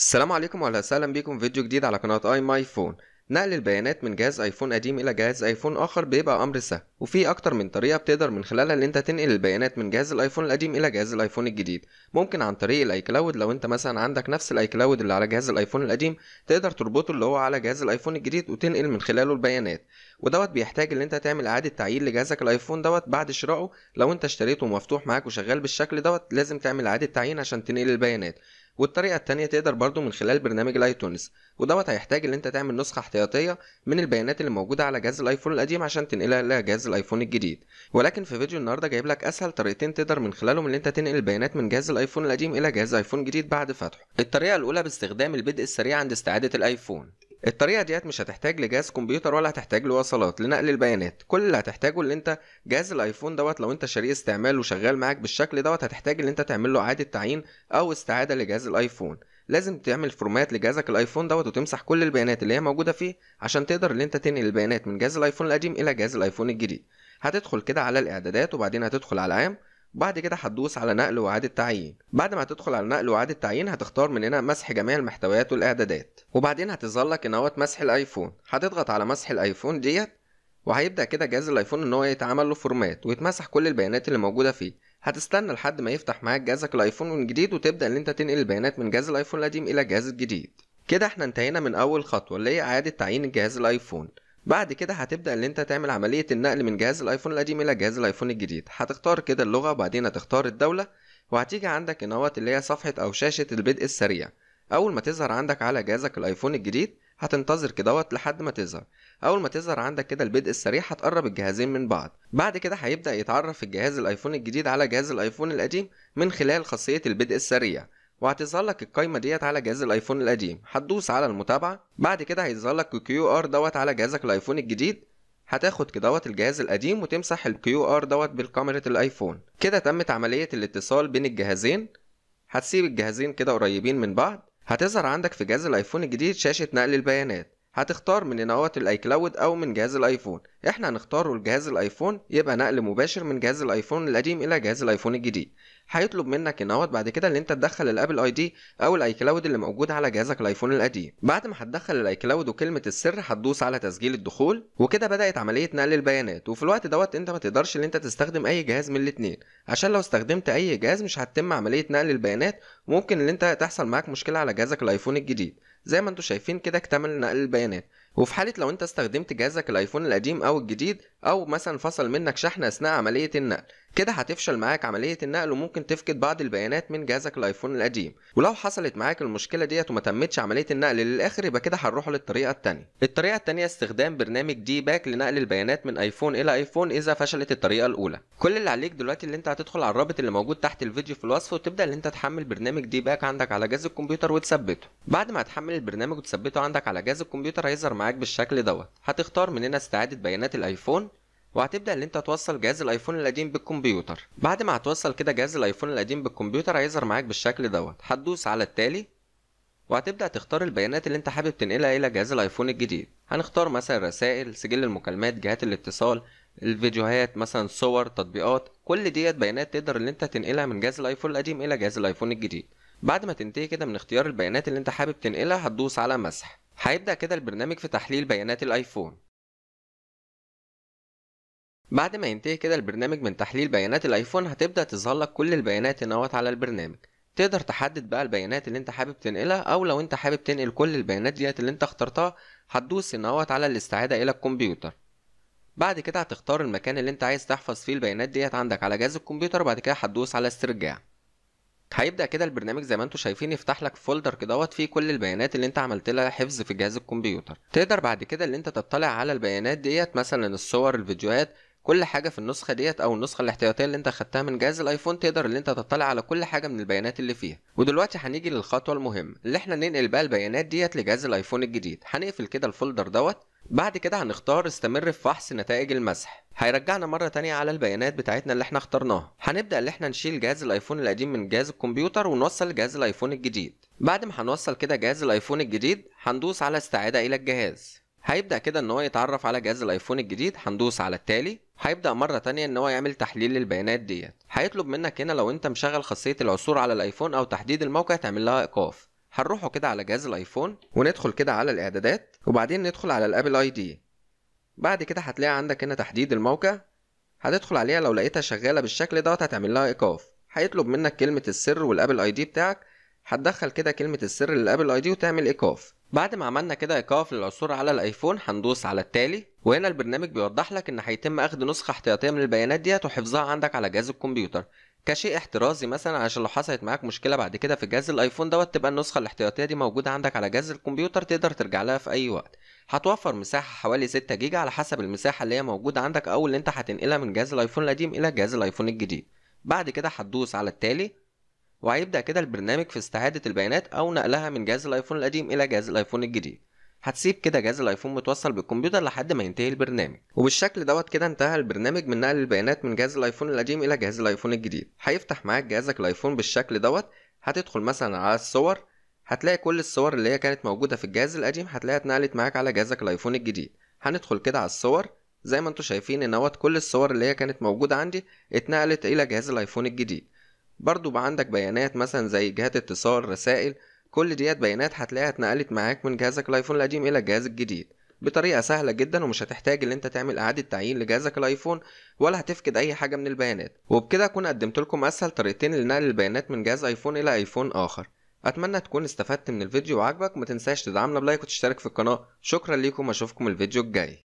السلام عليكم واهلا وسهلا بيكم في فيديو جديد على قناة اي ماي فون نقل البيانات من جهاز ايفون قديم الى جهاز ايفون اخر بيبقى امر سهل وفي اكتر من طريقه بتقدر من خلالها ان انت تنقل البيانات من جهاز الايفون القديم الى جهاز الايفون الجديد ممكن عن طريق الاي كلاود لو انت مثلا عندك نفس الاي كلاود اللي على جهاز الايفون القديم تقدر تربطه اللي هو على جهاز الايفون الجديد وتنقل من خلاله البيانات ودوت بيحتاج ان انت تعمل اعاده تعيين لجهازك الايفون دوت بعد شرائه لو انت اشتريته مفتوح معاك وشغال بالشكل دوت لازم تعمل اعاده تعيين عشان تنقل البيانات والطريقه التانية تقدر برضو من خلال برنامج الايتونز ودوت هيحتاج ان انت تعمل نسخه احتياطيه من البيانات اللي موجوده على جهاز الايفون القديم عشان تنقلها لجهاز الايفون الجديد ولكن في فيديو النهارده جايب لك اسهل طريقتين تقدر من خلالهم ان انت تنقل البيانات من جهاز الايفون القديم الى جهاز ايفون جديد بعد فتحه الطريقه الاولى باستخدام البدء السريع عند استعاده الايفون الطريقه ديت مش هتحتاج لجهاز كمبيوتر ولا هتحتاج لوصلات لنقل البيانات كل اللي هتحتاجه اللي انت جهاز الايفون دوت لو انت شاريه استعمال وشغال معاك بالشكل دوت هتحتاج ان انت تعمل له اعاده تعيين او استعاده لجهاز الايفون لازم تعمل فورمات لجهازك الايفون دوت وتمسح كل البيانات اللي هي موجوده فيه عشان تقدر ان انت تنقل البيانات من جهاز الايفون القديم الى جهاز الايفون الجديد هتدخل كده على الاعدادات وبعدين هتدخل على عام وبعد كده هتدوس على نقل وإعادة تعيين بعد ما هتدخل على نقل وإعادة تعيين هتختار من هنا مسح جميع المحتويات والإعدادات وبعدين هتظهر لك إن هو مسح الأيفون هتضغط على مسح الأيفون ديت وهيبدأ كده جهاز الأيفون إن هو يتعمل له فورمات ويتمسح كل البيانات اللي موجودة فيه هتستنى لحد ما يفتح معاك جهازك الأيفون من جديد وتبدأ إن أنت تنقل البيانات من جهاز الأيفون القديم إلى الجهاز الجديد كده احنا انتهينا من أول خطوة اللي هي إعادة تعيين جهاز الأيفون بعد كده هتبدا ان انت تعمل عمليه النقل من جهاز الايفون القديم الى جهاز الايفون الجديد هتختار كده اللغه وبعدين هتختار الدوله وهتيجي عندك هنا اللي هي صفحه او شاشه البدء السريع اول ما تظهر عندك على جهازك الايفون الجديد هتنتظر كدهوت لحد ما تظهر اول ما تظهر عندك كده البدء السريع هتقرب الجهازين من بعض بعد كده هيبدا يتعرف الجهاز الايفون الجديد على جهاز الايفون القديم من خلال خاصيه البدء السريع وهتظهر لك القايمه ديت على جهاز الايفون القديم هتدوس على المتابعه بعد كده هيظهر لك الكيو ار دوت على جهازك الايفون الجديد هتاخد كدوت الجهاز القديم وتمسح الكيو ار دوت بالكاميرا الايفون كده تمت عمليه الاتصال بين الجهازين هتسيب الجهازين كده قريبين من بعض هتظهر عندك في جهاز الايفون الجديد شاشه نقل البيانات هتختار من نواه كلاود او من جهاز الايفون احنا هنختاره لجهاز الايفون يبقى نقل مباشر من جهاز الايفون القديم الى جهاز الايفون الجديد هيطلب منك ان هو بعد كده ان انت تدخل الابل اي دي او الاي كلاود اللي موجود على جهازك الايفون القديم بعد ما هتدخل الاي كلاود وكلمه السر هتدوس على تسجيل الدخول وكده بدات عمليه نقل البيانات وفي الوقت دوت انت ما تقدرش ان انت تستخدم اي جهاز من الاثنين عشان لو استخدمت اي جهاز مش هتتم عمليه نقل البيانات ممكن ان انت تحصل معاك مشكله على جهازك الايفون الجديد زي ما انتم شايفين كده اكتمل نقل البيانات وفي حالة لو انت استخدمت جهازك الايفون القديم او الجديد او مثلا فصل منك شحن اثناء عملية النقل كده هتفشل معاك عملية النقل وممكن تفقد بعض البيانات من جهازك الايفون القديم ولو حصلت معاك المشكلة ديت وما تمتش عملية النقل للاخر يبقى كده هنروح للطريقة التانية الطريقة التانية استخدام برنامج دي باك لنقل البيانات من ايفون الى ايفون اذا فشلت الطريقة الاولى كل اللي عليك دلوقتي اللي انت هتدخل على الرابط اللي موجود تحت الفيديو في الوصف وتبدا ان انت تحمل برنامج دي باك عندك على جهاز الكمبيوتر وتثبته بعد ما تحمل البرنامج وتثبته عندك على جهاز الكمبيوتر هيظهر معاك بالشكل دوت هتختار من هنا استعاده بيانات الايفون وهتبدا ان انت توصل جهاز الايفون القديم بالكمبيوتر بعد ما هتوصل كده جهاز الايفون القديم بالكمبيوتر هيظهر معاك بالشكل دوت هتدوس على التالي وهتبدا تختار البيانات اللي انت حابب تنقلها الى جهاز الايفون الجديد هنختار مثلا رسائل سجل المكالمات جهات الاتصال الفيديوهات مثلا صور تطبيقات كل ديت بيانات تقدر ان انت تنقلها من جهاز الايفون القديم الى جهاز الايفون الجديد بعد ما تنتهي كده من اختيار البيانات اللي انت حابب تنقلها هتدوس على مسح هيبدأ كده البرنامج في تحليل بيانات الايفون بعد ما ينتهي كده البرنامج من تحليل بيانات الايفون هتبدأ تظهر لك كل البيانات هنا على البرنامج تقدر تحدد بقى البيانات اللي انت حابب تنقلها او لو انت حابب تنقل كل البيانات ديت اللي انت اخترتها هتدوس هنا على الاستعادة الى الكمبيوتر بعد كده هتختار المكان اللي انت عايز تحفظ فيه البيانات ديت عندك على جهاز الكمبيوتر وبعد كده هتدوس على استرجاع هيبدا كده البرنامج زي ما انتم شايفين يفتح لك فولدر كدهوت فيه كل البيانات اللي انت عملت لها حفظ في جهاز الكمبيوتر تقدر بعد كده اللي انت تطلع على البيانات ديت مثلا الصور الفيديوهات كل حاجة في النسخة ديت أو النسخة الاحتياطية اللي أنت خدتها من جهاز الأيفون تقدر اللي أنت تطلع على كل حاجة من البيانات اللي فيها، ودلوقتي هنيجي للخطوة المهمة اللي إحنا ننقل بقى البيانات ديت لجهاز الأيفون الجديد، هنقفل كده الفولدر دوت بعد كده هنختار استمر في فحص نتائج المسح هيرجعنا مرة تانية على البيانات بتاعتنا اللي احنا اخترناها هنبدأ اللي احنا نشيل جهاز الايفون القديم من جهاز الكمبيوتر ونوصل جهاز الايفون الجديد بعد ما هنوصل كده جهاز الايفون الجديد هندوس على استعادة الى الجهاز هيبدأ كده ان هو يتعرف على جهاز الايفون الجديد هندوس على التالي هيبدأ مرة تانية ان هو يعمل تحليل للبيانات ديت هيطلب منك هنا لو انت مشغل خاصية العثور على الايفون او تحديد الموقع تعمل لها ايقاف هنروحوا كده على جهاز الايفون وندخل كده على الاعدادات وبعدين ندخل على الابل اي دي بعد كده هتلاقي عندك هنا تحديد الموقع هتدخل عليها لو لقيتها شغاله بالشكل دوت هتعمل لها ايقاف هيطلب منك كلمه السر والابل اي دي بتاعك هتدخل كده كلمه السر للابل اي دي وتعمل ايقاف بعد ما عملنا كده ايقاف للعثور على الايفون هندوس على التالي وهنا البرنامج بيوضح لك ان هيتم اخذ نسخه احتياطيه من البيانات ديت وحفظها عندك على جهاز الكمبيوتر كشيء احترازي مثلا عشان لو حصلت معاك مشكله بعد كده في جهاز الايفون دوت تبقى النسخه الاحتياطيه دي موجوده عندك على جهاز الكمبيوتر تقدر ترجع لها في اي وقت هتوفر مساحه حوالي 6 جيجا على حسب المساحه اللي هي موجوده عندك او اللي انت هتنقلها من جهاز الايفون القديم الى جهاز الايفون الجديد بعد كده هتدوس على التالي وهيبدا كده البرنامج في استعاده البيانات او نقلها من جهاز الايفون القديم الى جهاز الايفون الجديد هتسيب كده جهاز الايفون متوصل بالكمبيوتر لحد ما ينتهي البرنامج وبالشكل دوت كده انتهى البرنامج من نقل البيانات من جهاز الايفون القديم الى جهاز الايفون الجديد هيفتح معاك جهازك الايفون بالشكل دوت هتدخل مثلا على الصور هتلاقي كل الصور اللي هي كانت موجوده في الجهاز القديم هتلاقيها اتنقلت معاك على جهازك الايفون الجديد هندخل كده على الصور زي ما انتم شايفين ان اهوت كل الصور اللي هي كانت موجوده عندي اتنقلت الى جهاز الايفون الجديد برضو بقى عندك بيانات مثلا زي جهات اتصال رسائل كل ديت بيانات هتلاقيها اتنقلت معاك من جهازك الايفون القديم الى الجهاز الجديد بطريقه سهله جدا ومش هتحتاج ان انت تعمل اعاده تعيين لجهازك الايفون ولا هتفقد اي حاجه من البيانات وبكده اكون قدمت لكم اسهل طريقتين لنقل البيانات من جهاز ايفون الى ايفون اخر اتمنى تكون استفدت من الفيديو وعجبك ما تنساش تدعمنا بلايك وتشترك في القناه شكرا ليكم اشوفكم الفيديو الجاي